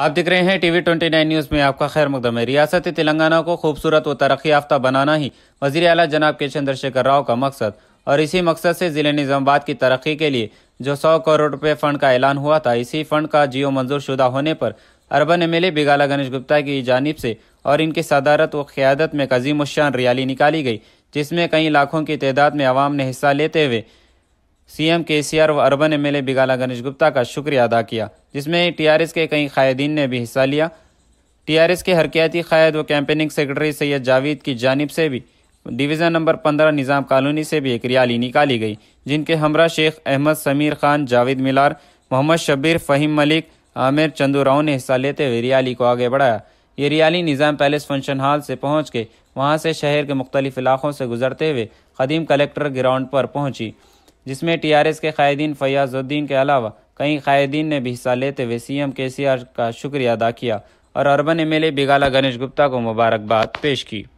आप देख रहे हैं टीवी ट्वेंटी नाइन न्यूज़ में आपका खैर मुकदम है रियासत तेलंगाना को खूबसूरत व तरक्की याफ्ता बनाना ही वजी अला जनाब के चंद्रशेखर राव का मकसद और इसी मकसद से ज़िले निज़ामबाद की तरक्की के लिए जो सौ करोड़ रुपये फ़ंड का ऐलान हुआ था इसी फंड का जियो मंजूर शुदा होने पर urban M L A Bigala Ganesh Gupta की जानब से और इनकी सदारत व क़्यादत में कजीम उशान रैली निकाली गई जिसमें कई लाखों की तादाद में आवाम ने हिस्सा लेते हुए सीएम केसीआर व अर्बन एमएलए बिगाला गणेश गुप्ता का शुक्रिया अदा किया जिसमें टीआरएस के कई कायदीन ने भी हिस्सा लिया टीआरएस के हरकियाती कायद व कैंपेनिंग सेक्रेटरी सैयद जावेद की जानब से भी डिवीज़न नंबर पंद्रह निज़ाम कॉलोनी से भी एक रियाली निकाली गई जिनके हमरा शेख अहमद समीर खान जावेद मिलार मोहम्मद शब्बीर फ़हीम मलिक आमिर चंदू राव ने हिस्सा लेते हुए रियाली को आगे बढ़ाया ये रियाली निज़ाम पैलेस फंक्शन हॉल से पहुँच के वहाँ से शहर के मुख्तलिफ इलाक़ों से गुजरते हुए कदीम कलेक्टर ग्राउंड पर पहुँची जिसमें टीआरएस के कायदीन फयाजुद्दीन के अलावा कई कायदीन ने भी हिस्सा लेते हुए सीएम केसीआर का शुक्रिया अदा किया और अर्बन एमएलए बिगाला गणेश गुप्ता को मुबारकबाद पेश की